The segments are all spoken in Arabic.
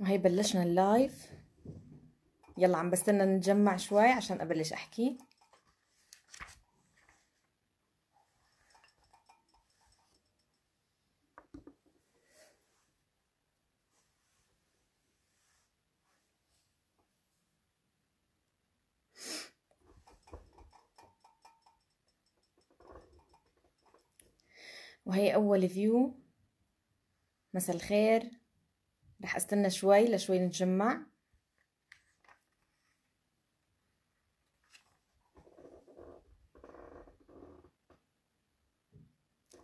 وهي بلشنا اللايف يلا عم بستنى نتجمع شوي عشان ابلش احكي وهي اول فيو مساء الخير رح استنى شوي لشوي نتجمع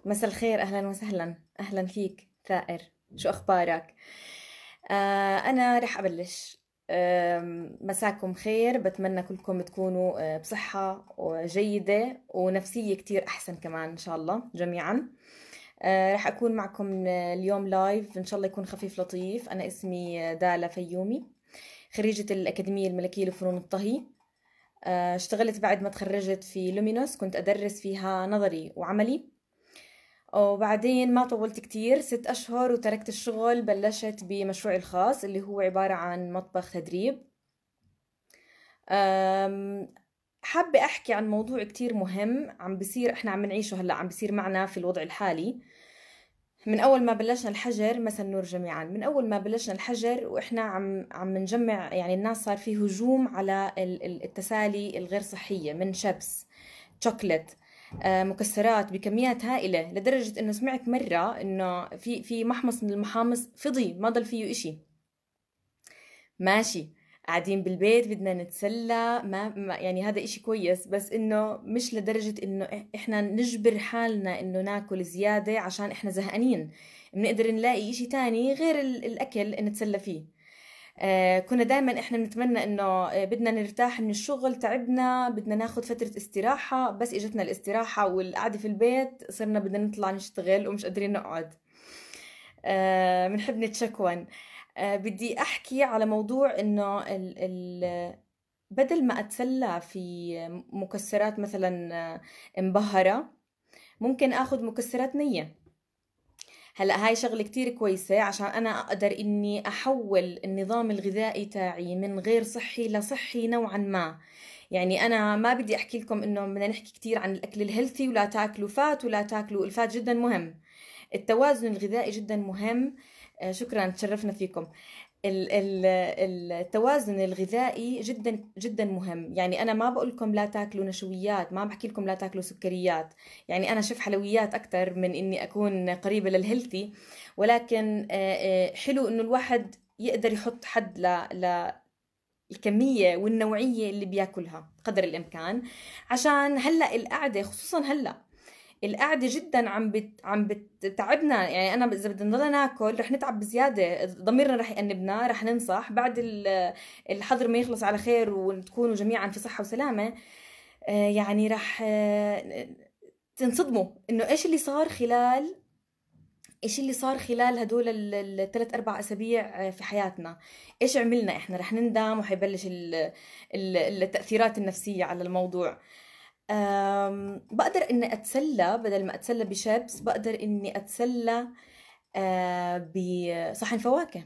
مساء الخير اهلا وسهلا اهلا فيك ثائر شو اخبارك آه انا رح ابلش آه مساكم خير بتمنى كلكم تكونوا آه، بصحة وجيدة ونفسية كتير أحسن كمان إن شاء الله جميعاً آه، رح أكون معكم آه، اليوم لايف إن شاء الله يكون خفيف لطيف أنا اسمي آه، دالا فيومي خريجة الأكاديمية الملكية لفنون الطهي اشتغلت بعد ما تخرجت في لومينوس كنت أدرس فيها نظري وعملي وبعدين ما طولت كتير ست أشهر وتركت الشغل بلشت بمشروعي الخاص اللي هو عبارة عن مطبخ تدريب حابة أحكي عن موضوع كتير مهم عم بصير إحنا عم نعيشه هلأ عم بصير معنا في الوضع الحالي من أول ما بلشنا الحجر مسا النور جميعا من أول ما بلشنا الحجر وإحنا عم عم نجمع يعني الناس صار في هجوم على التسالي الغير صحية من شبس شوكلت آه، مكسرات بكميات هائلة لدرجة إنه سمعت مرة إنه في في محمص من المحامص فضي ما ضل فيه إشي ماشي قاعدين بالبيت بدنا نتسلى ما, ما يعني هذا إشي كويس بس إنه مش لدرجة إنه إحنا نجبر حالنا إنه ناكل زيادة عشان إحنا زهقانين بنقدر نلاقي إشي تاني غير الأكل نتسلى فيه آه كنا دائما احنا بنتمنى انه آه، بدنا نرتاح من الشغل تعبنا بدنا ناخذ فتره استراحه بس اجتنا الاستراحه والقعده في البيت صرنا بدنا نطلع نشتغل ومش قادرين نقعد بنحب آه نتشكون آه، بدي احكي على موضوع انه ال ال بدل ما اتسلى في مكسرات مثلا آه، مبهره ممكن اخذ مكسرات نيه هلا هاي شغله كتير كويسه عشان انا اقدر اني احول النظام الغذائي تاعي من غير صحي لصحي نوعا ما يعني انا ما بدي احكي لكم انه بدنا نحكي كتير عن الاكل الهيلثي ولا تاكلوا فات ولا تاكلوا الفات جدا مهم التوازن الغذائي جدا مهم آه، شكرا تشرفنا فيكم التوازن الغذائي جدا جدا مهم يعني انا ما بقول لكم لا تاكلوا نشويات ما بحكي لكم لا تاكلوا سكريات يعني انا شف حلويات اكثر من اني اكون قريبه للهيلثي ولكن آه، آه، حلو انه الواحد يقدر يحط حد ل الكمية والنوعية اللي بياكلها قدر الإمكان عشان هلأ القعدة خصوصا هلأ القعده جدا عم بت... عم بتتعبنا يعني انا اذا بدنا نضل ناكل رح نتعب بزياده ضميرنا رح يأنبنا رح ننصح بعد الحظر ما يخلص على خير وتكونوا جميعا في صحه وسلامه آه، يعني رح آه، تنصدموا انه ايش اللي صار خلال ايش اللي صار خلال هدول الثلاث اربع اسابيع آه، في حياتنا ايش عملنا احنا رح نندم وحيبلش التاثيرات النفسيه على الموضوع بقدر اني اتسلى بدل ما اتسلى بشيبس بقدر اني اتسلى آه، بصحن فواكه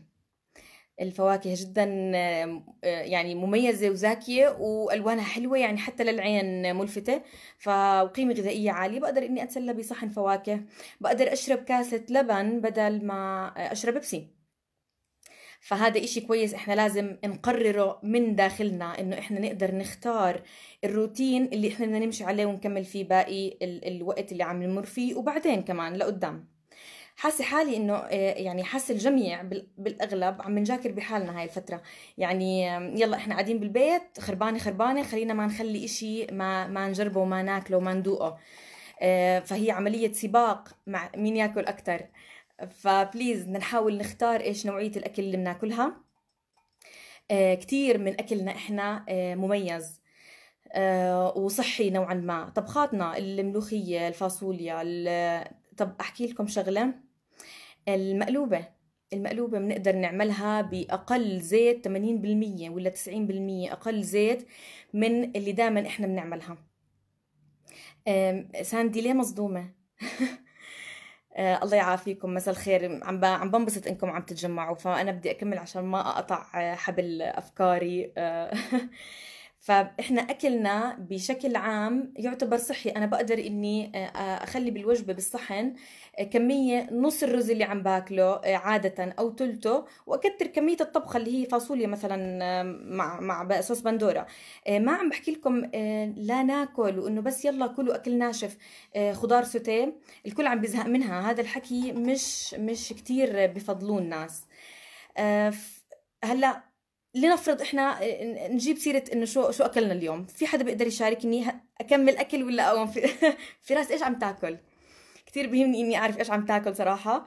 الفواكه جدا آه، يعني مميزه وزاكيه والوانها حلوه يعني حتى للعين ملفته فقيمه غذائيه عاليه بقدر اني اتسلى بصحن فواكه بقدر اشرب كاسه لبن بدل ما آه، اشرب بيبسي فهذا إشي كويس إحنا لازم نقرره من داخلنا إنه إحنا نقدر نختار الروتين اللي إحنا بدنا نمشي عليه ونكمل فيه باقي ال- الوقت اللي عم نمر فيه وبعدين كمان لقدام حاسه حالي انه آه، يعني حاسه الجميع بالاغلب عم نجاكر بحالنا هاي الفتره يعني يلا احنا قاعدين بالبيت خربانه خربانه خلينا ما نخلي إشي ما ما نجربه وما ناكله وما ندوقه آه، فهي عمليه سباق مع مين ياكل اكثر فبليز بدنا نحاول نختار ايش نوعيه الاكل اللي بناكلها آه كتير من اكلنا احنا آه مميز آه وصحي نوعا ما طبخاتنا الملوخيه الفاصوليا طب احكي لكم شغله المقلوبه المقلوبه بنقدر نعملها باقل زيت 80% ولا 90% اقل زيت من اللي دائما احنا بنعملها ساندي ليه مصدومه آه الله يعافيكم مساء الخير عم عم بنبسط انكم عم تتجمعوا فانا بدي اكمل عشان ما اقطع آه، حبل افكاري آه فاحنا اكلنا بشكل عام يعتبر صحي انا بقدر اني آه، آه، اخلي بالوجبه بالصحن آه، كميه نص الرز اللي عم باكله عاده او ثلثه واكثر كميه الطبخه اللي هي فاصوليا مثلا مع مع صوص بندوره ما عم بحكي لكم لا ناكل وانه بس يلا كلوا اكل ناشف خضار سوتيه الكل عم بيزهق منها هذا الحكي مش مش كثير بفضلوه الناس هلا لنفرض احنا آه، نجيب سيره انه شو شو اكلنا اليوم في حدا بيقدر يشاركني اكمل اكل ولا اقوم في فراس ايش عم تاكل كثير بيهمني اني اعرف ايش عم تاكل صراحه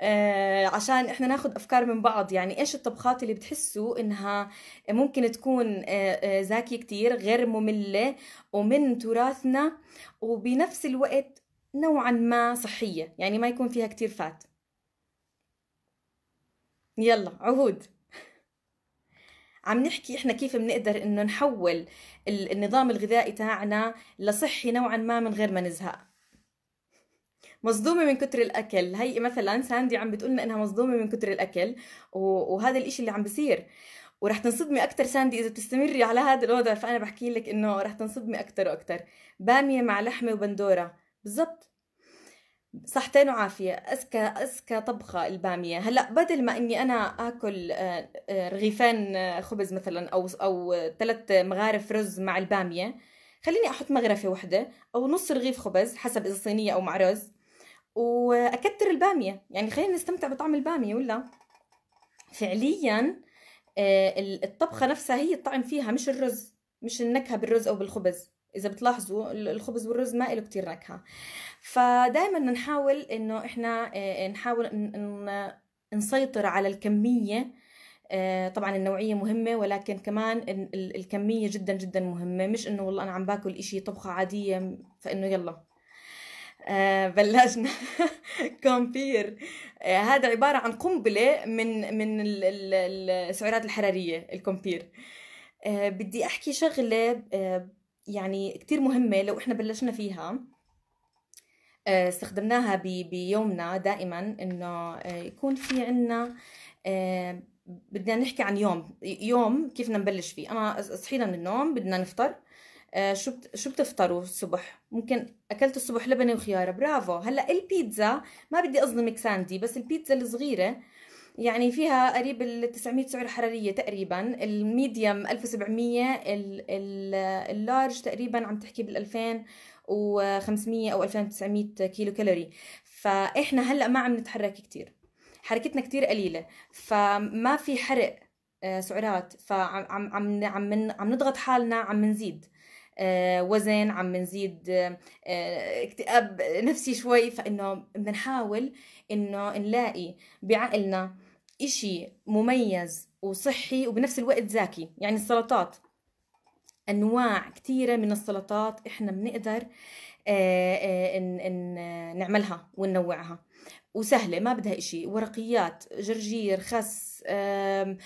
آه عشان احنا ناخذ افكار من بعض يعني ايش الطبخات اللي بتحسوا انها ممكن تكون آه, آه، زاكيه كثير غير ممله ومن تراثنا وبنفس الوقت نوعا ما صحيه يعني ما يكون فيها كثير فات يلا عهود عم نحكي احنا كيف بنقدر انه نحول النظام الغذائي تاعنا لصحي نوعا ما من غير ما نزهق مصدومة من كتر الأكل هي مثلا ساندي عم بتقولنا إنها مصدومة من كتر الأكل وهذا الإشي اللي عم بصير ورح تنصدمي اكثر ساندي اذا بتستمري على هذا الوضع فانا بحكي لك انه رح تنصدمي اكثر واكثر باميه مع لحمه وبندوره بالضبط صحتين وعافية أذكى أذكى طبخة البامية هلا بدل ما إني أنا آكل آه، آه، رغيفين آه، خبز مثلا أو أو ثلاث مغارف رز مع البامية خليني أحط مغرفة واحدة أو نص رغيف خبز حسب إذا صينية أو مع رز وأكتر البامية يعني خلينا نستمتع بطعم البامية ولا فعليا الطبخة نفسها هي الطعم فيها مش الرز مش النكهة بالرز أو بالخبز إذا بتلاحظوا الخبز والرز ما له كتير نكهة فدائما نحاول انه احنا آه، نحاول نسيطر على الكميه آه، طبعا النوعيه مهمه ولكن كمان الكميه جدا جدا مهمه مش انه والله انا عم باكل إشي طبخه عاديه فانه يلا آه، بلشنا كومبير هذا عباره عن قنبله من من السعرات الحراريه الكومبير بدي احكي شغله يعني كتير مهمه لو احنا بلشنا فيها آه، استخدمناها بيومنا دائما انه آه، يكون في عنا آه، بدنا نحكي عن يوم يوم كيف بدنا نبلش فيه انا صحينا من النوم بدنا نفطر شو شو بتفطروا الصبح ممكن اكلت الصبح لبنه وخياره برافو هلا البيتزا ما بدي اظلمك ساندي بس البيتزا الصغيره يعني فيها قريب ال 900 سعره حراريه تقريبا الميديم 1700 اللارج تقريبا عم تحكي بال 2000 و500 او 2900 كيلو كالوري فاحنا هلا ما عم نتحرك كتير حركتنا كتير قليله فما في حرق آه، سعرات فعم عم عم عم نضغط حالنا عم نزيد آه، وزن عم نزيد آه، اكتئاب نفسي شوي فانه بنحاول انه نلاقي بعقلنا إشي مميز وصحي وبنفس الوقت زاكي يعني السلطات انواع كثيره من السلطات احنا بنقدر آه، آه، نعملها وننوعها وسهله ما بدها شيء ورقيات جرجير خس آه،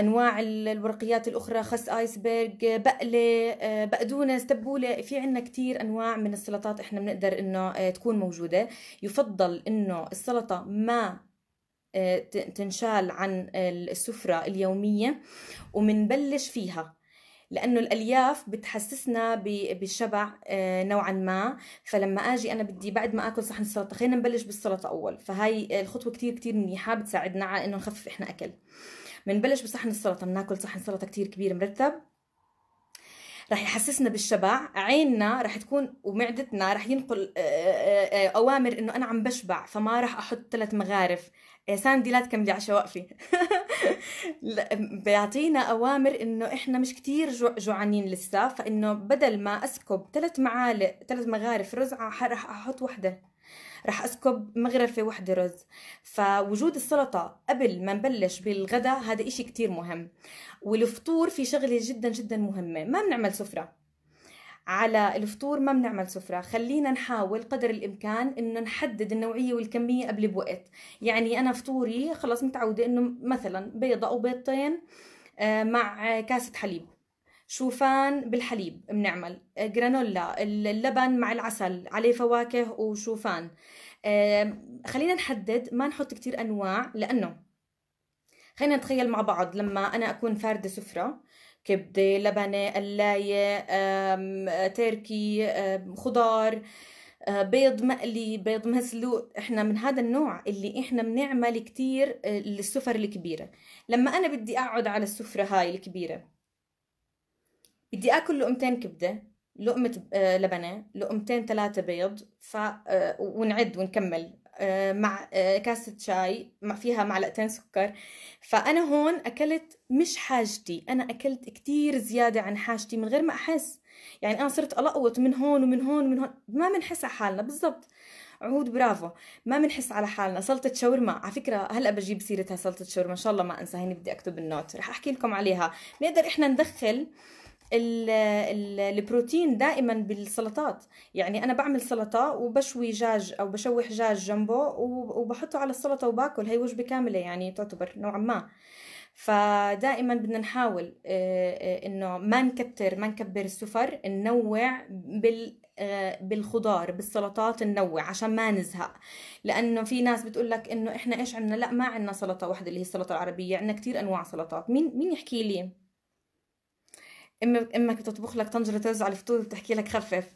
انواع الورقيات الاخرى خس ايسبرغ بقله بقدونس تبوله في عندنا كثير انواع من السلطات احنا بنقدر انه تكون موجوده يفضل انه السلطه ما تنشال عن السفرة اليومية ومنبلش فيها لانه الالياف بتحسسنا بالشبع آه، نوعا ما فلما اجي انا بدي بعد ما اكل صحن السلطه خلينا نبلش بالسلطه اول فهاي الخطوه كتير كتير منيحه بتساعدنا على انه نخفف احنا اكل بنبلش بصحن السلطه بناكل صحن سلطه كتير كبير مرتب رح يحسسنا بالشبع عيننا رح تكون ومعدتنا رح ينقل آه، آه، آه، اوامر انه انا عم بشبع فما رح احط ثلاث مغارف إيه، ساندي لا تكملي عشاء وقفي بيعطينا اوامر انه احنا مش كتير جوعانين لسه فانه بدل ما اسكب ثلاث معالق ثلاث مغارف رزعه رح احط وحده رح اسكب مغرفة وحدة رز فوجود السلطة قبل ما نبلش بالغداء هذا إشي كتير مهم والفطور في شغلة جدا جدا مهمة ما بنعمل سفرة على الفطور ما بنعمل سفرة خلينا نحاول قدر الإمكان إنه نحدد النوعية والكمية قبل بوقت يعني أنا فطوري خلص متعودة إنه مثلا بيضة أو بيضتين آه، مع كاسة حليب شوفان بالحليب بنعمل جرانولا آه، اللبن مع العسل عليه فواكه وشوفان آه، خلينا نحدد ما نحط كتير أنواع لأنه خلينا نتخيل مع بعض لما أنا أكون فاردة سفرة كبدة لبنة قلاية تركي خضار آه، بيض مقلي بيض مسلوق احنا من هذا النوع اللي احنا بنعمل كتير للسفر الكبيرة لما انا بدي اقعد على السفرة هاي الكبيرة بدي اكل لقمتين كبده لقمه آه، لبنه لقمتين ثلاثه بيض ف آه، ونعد ونكمل آه، مع كاسة شاي مع فيها معلقتين سكر فأنا هون أكلت مش حاجتي أنا أكلت كتير زيادة عن حاجتي من غير ما أحس يعني أنا صرت ألقوط من هون ومن هون ومن هون ما بنحس على حالنا بالضبط عهود برافو ما بنحس على حالنا سلطة شاورما على فكرة هلا بجيب سيرتها سلطة شاورما إن شاء الله ما أنسى هيني بدي أكتب النوت رح أحكي لكم عليها بنقدر إحنا ندخل آه البروتين دائما بالسلطات يعني انا بعمل سلطه وبشوي جاج او بشوح جاج جنبه وبحطه على السلطه وباكل هي وجبه كامله يعني تعتبر نوعا ما فدائما بدنا نحاول آه، آه، انه ما نكتر ما نكبر السفر ننوع بال آه، بالخضار بالسلطات ننوع عشان ما نزهق لانه في ناس بتقول لك انه احنا ايش عندنا لا ما عندنا سلطه واحده اللي هي السلطه العربيه عندنا كثير انواع سلطات مين مين يحكي لي امك بتطبخ لك طنجره رز على الفطور بتحكي لك خفف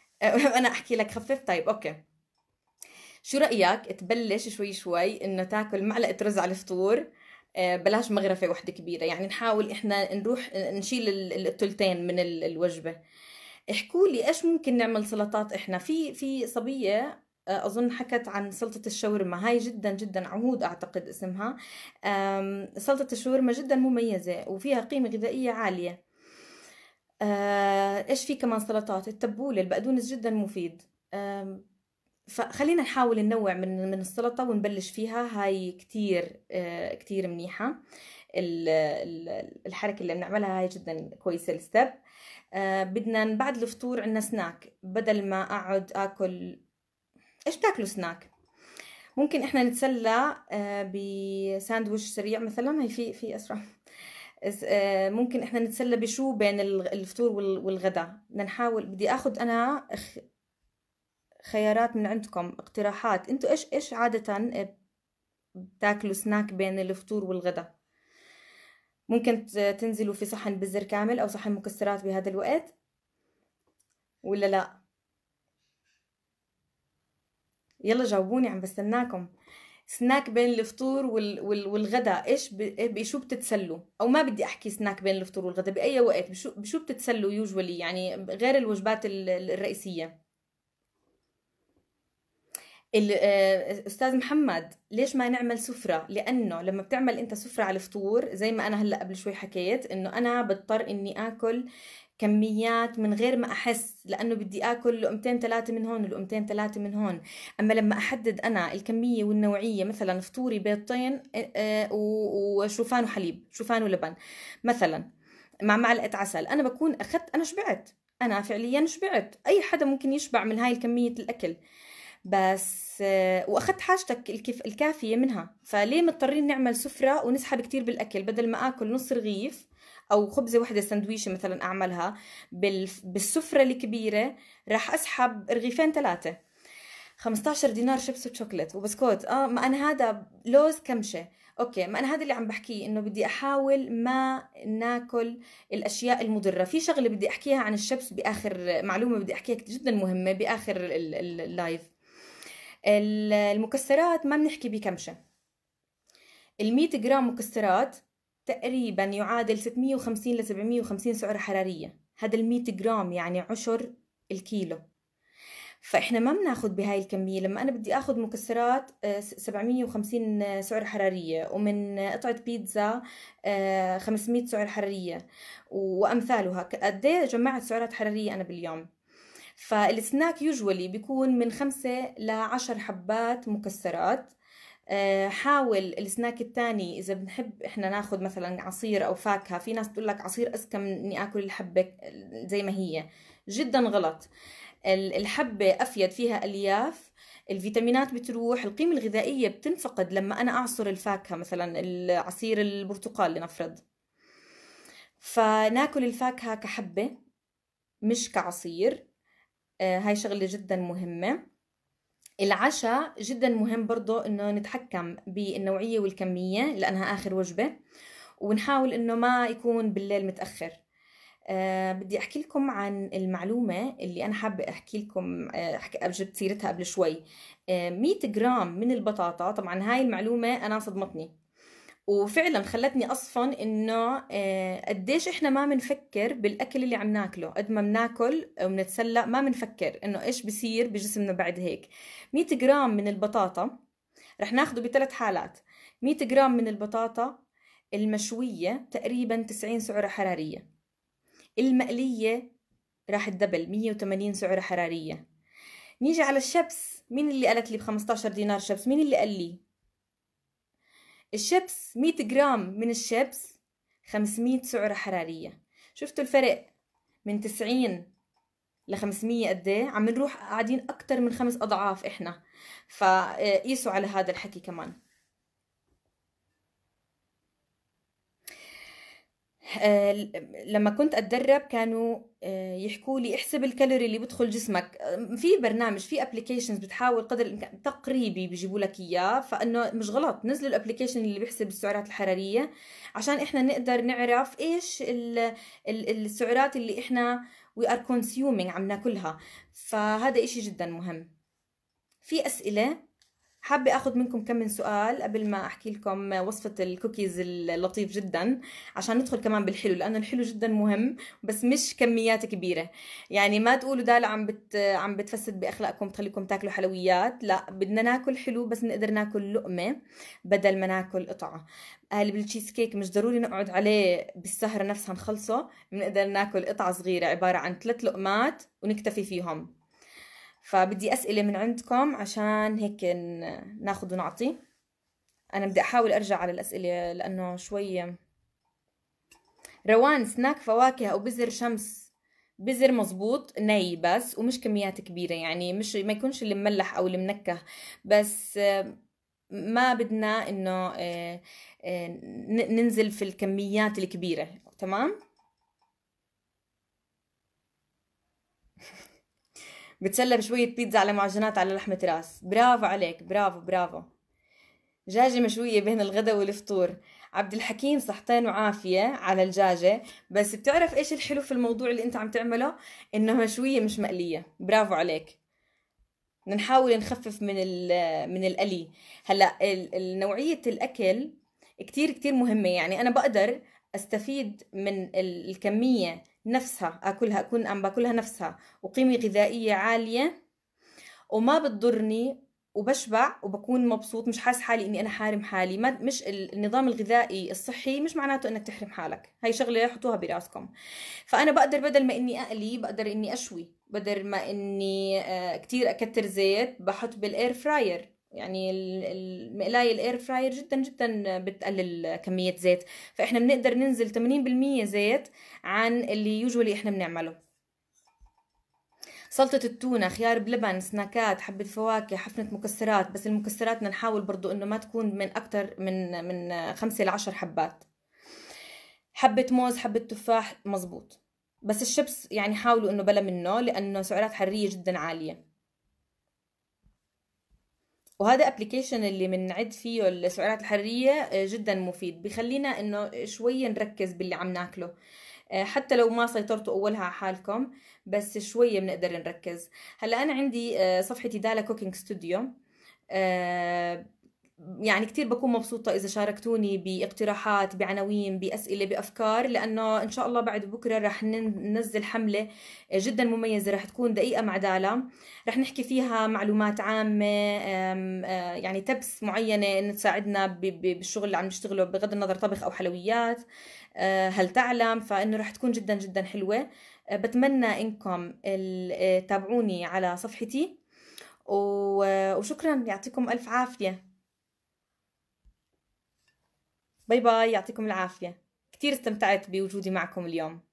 انا احكي لك خفف طيب اوكي شو رايك تبلش شوي شوي انه تاكل معلقه رز على الفطور آه، بلاش مغرفه وحده كبيره يعني نحاول احنا نروح نشيل الثلثين من الوجبه احكوا لي ايش ممكن نعمل سلطات احنا في في صبيه آه، اظن حكت عن سلطه الشاورما هاي جدا جدا عهود اعتقد اسمها سلطه الشاورما جدا مميزه وفيها قيمه غذائيه عاليه آه، ايش في كمان سلطات التبوله البقدونس جدا مفيد فخلينا نحاول ننوع من من السلطه ونبلش فيها هاي كتير آه، كتير منيحه الحركه اللي بنعملها هاي جدا كويسه الستب آه، بدنا بعد الفطور عندنا سناك بدل ما اقعد اكل ايش بتاكلوا سناك ممكن احنا نتسلى بساندويتش سريع مثلا هي في في اسرع آه، ممكن احنا نتسلى بشو بين الفطور والغداء بدنا نحاول بدي اخذ انا خيارات من عندكم اقتراحات انتوا ايش ايش عاده إيه بتاكلوا سناك بين الفطور والغداء ممكن تنزلوا في صحن بزر كامل او صحن مكسرات بهذا الوقت ولا لا يلا جاوبوني عم بستناكم سناك بين الفطور والغداء ايش إيه بشو بتتسلوا او ما بدي احكي سناك بين الفطور والغداء باي وقت بشو بشو بتتسلوا يوجولي يعني غير الوجبات الرئيسيه آه، استاذ محمد ليش ما نعمل سفره لانه لما بتعمل انت سفره على الفطور زي ما انا هلا قبل شوي حكيت انه انا بضطر اني اكل كميات من غير ما احس لانه بدي اكل لقمتين ثلاثه من هون ولقمتين ثلاثه من هون اما لما احدد انا الكميه والنوعيه مثلا فطوري بيضتين وشوفان وحليب شوفان ولبن مثلا مع معلقه عسل انا بكون اخذت انا شبعت انا فعليا شبعت اي حدا ممكن يشبع من هاي الكميه الاكل بس واخذت حاجتك الكف... الكافيه منها فليه مضطرين نعمل سفره ونسحب كتير بالاكل بدل ما اكل نص رغيف او خبزه وحده سندويشه مثلا اعملها بالسفره الكبيره راح اسحب رغيفين ثلاثه 15 دينار شيبس وشوكليت وبسكوت اه ما انا هذا لوز كمشه اوكي ما انا هذا اللي عم بحكيه انه بدي احاول ما ناكل الاشياء المضره في شغله بدي احكيها عن الشبس باخر معلومه بدي احكيها جدا مهمه باخر اللايف المكسرات ما بنحكي بكمشه ال 100 جرام مكسرات تقريبا يعادل 650 ل 750 سعرة حرارية هذا ال 100 جرام يعني عشر الكيلو فاحنا ما بناخد بهاي الكمية لما انا بدي أخذ مكسرات 750 آه، سعرة حرارية ومن قطعة بيتزا 500 آه، سعرة حرارية وامثالها قد ايه جمعت سعرات حرارية انا باليوم فالسناك يوجولي بيكون من خمسة لعشر حبات مكسرات آه، حاول السناك الثاني اذا بنحب احنا ناخذ مثلا عصير او فاكهه في ناس بتقول لك عصير اذكى من اني اكل الحبه آه، زي ما هي جدا غلط الحبه افيد فيها الياف الفيتامينات بتروح القيمه الغذائيه بتنفقد لما انا اعصر الفاكهه مثلا عصير البرتقال لنفرض فناكل الفاكهه كحبه مش كعصير آه، هاي شغله جدا مهمه العشاء جدا مهم برضه انه نتحكم بالنوعيه والكميه لانها اخر وجبه ونحاول انه ما يكون بالليل متاخر أه بدي احكي لكم عن المعلومه اللي انا حابه احكي لكم جبت آه، سيرتها قبل شوي أه 100 جرام من البطاطا طبعا هاي المعلومه انا صدمتني وفعلا خلتني اصفن انه آه، قديش احنا ما بنفكر بالاكل اللي عم ناكله قد ما بناكل وبنتسلى ما بنفكر انه ايش بصير بجسمنا بعد هيك 100 جرام من البطاطا رح ناخده بثلاث حالات 100 جرام من البطاطا المشوية تقريبا 90 سعرة حرارية المقلية راح تدبل 180 سعرة حرارية نيجي على الشبس مين اللي قالت لي ب 15 دينار شبس مين اللي قال لي الشبس 100 جرام من الشبس 500 سعرة حرارية شفتوا الفرق من 90 ل 500 قد ايه عم نروح قاعدين اكتر من خمس اضعاف احنا فقيسوا آه، على هذا الحكي كمان آه، لما كنت اتدرب كانوا آه، يحكوا لي احسب الكالوري اللي بدخل جسمك آه، في برنامج في ابلكيشنز بتحاول قدر الامكان تقريبي بيجيبوا لك اياه فانه مش غلط نزلوا الابلكيشن اللي بيحسب السعرات الحراريه عشان احنا نقدر نعرف ايش السعرات اللي احنا وي ار كونسيومينج عم ناكلها فهذا إشي جدا مهم في اسئله حابة أخذ منكم كم من سؤال قبل ما أحكي لكم وصفة الكوكيز اللطيف جدا عشان ندخل كمان بالحلو لأنه الحلو جدا مهم بس مش كميات كبيرة يعني ما تقولوا دال عم بت عم بتفسد بأخلاقكم تخليكم تاكلوا حلويات لا بدنا ناكل حلو بس نقدر ناكل لقمة بدل ما ناكل قطعة قال بالتشيز كيك مش ضروري نقعد عليه بالسهرة نفسها نخلصه بنقدر ناكل قطعة صغيرة عبارة عن ثلاث لقمات ونكتفي فيهم فبدي أسئلة من عندكم عشان هيك ناخد ونعطي أنا بدي أحاول أرجع على الأسئلة لأنه شوي روان سناك فواكه أو بزر شمس بزر مزبوط ني بس ومش كميات كبيرة يعني مش ما يكونش اللي مملح أو اللي منكه بس ما بدنا إنه آه، آه، ننزل في الكميات الكبيرة تمام؟ بتسلم شوية بيتزا على معجنات على لحمة راس برافو عليك برافو برافو دجاجة مشوية بين الغدا والفطور عبد الحكيم صحتين وعافية على الدجاجة بس بتعرف ايش الحلو في الموضوع اللي انت عم تعمله انه مشوية مش مقلية برافو عليك نحاول نخفف من ال من القلي هلا نوعية الاكل كتير كتير مهمة يعني انا بقدر استفيد من الكمية نفسها اكلها اكون عم باكلها نفسها وقيمه غذائيه عاليه وما بتضرني وبشبع وبكون مبسوط مش حاسس حالي اني انا حارم حالي ما مش النظام الغذائي الصحي مش معناته انك تحرم حالك هاي شغله حطوها براسكم فانا بقدر بدل ما اني اقلي بقدر اني اشوي بدل ما اني آه، كتير اكتر زيت بحط بالاير فراير يعني المقلايه الاير فراير جدا جدا بتقلل كميه زيت فاحنا بنقدر ننزل 80% زيت عن اللي يوجولي احنا بنعمله سلطة التونة خيار بلبن سناكات حبة فواكه حفنة مكسرات بس المكسرات بدنا نحاول برضو انه ما تكون من اكتر من من خمسة لعشر حبات حبة موز حبة تفاح مزبوط بس الشبس يعني حاولوا انه بلا منه لانه سعرات حرية جدا عالية وهذا ابلكيشن اللي بنعد فيه السعرات الحراريه آه، جدا مفيد بخلينا انه شوي نركز باللي عم ناكله آه، حتى لو ما سيطرتوا اولها على حالكم بس شويه بنقدر نركز هلا انا عندي صفحتي دالا كوكينج ستوديو يعني كتير بكون مبسوطة إذا شاركتوني باقتراحات بعناوين بأسئلة بأفكار لأنه إن شاء الله بعد بكرة رح ننزل حملة جدا مميزة رح تكون دقيقة مع دالا رح نحكي فيها معلومات عامة يعني تبس معينة إن تساعدنا بالشغل اللي عم نشتغله بغض النظر طبخ أو حلويات هل تعلم فإنه رح تكون جدا جدا حلوة بتمنى إنكم تابعوني على صفحتي وشكرا يعطيكم ألف عافية باي باي يعطيكم العافية كتير استمتعت بوجودي معكم اليوم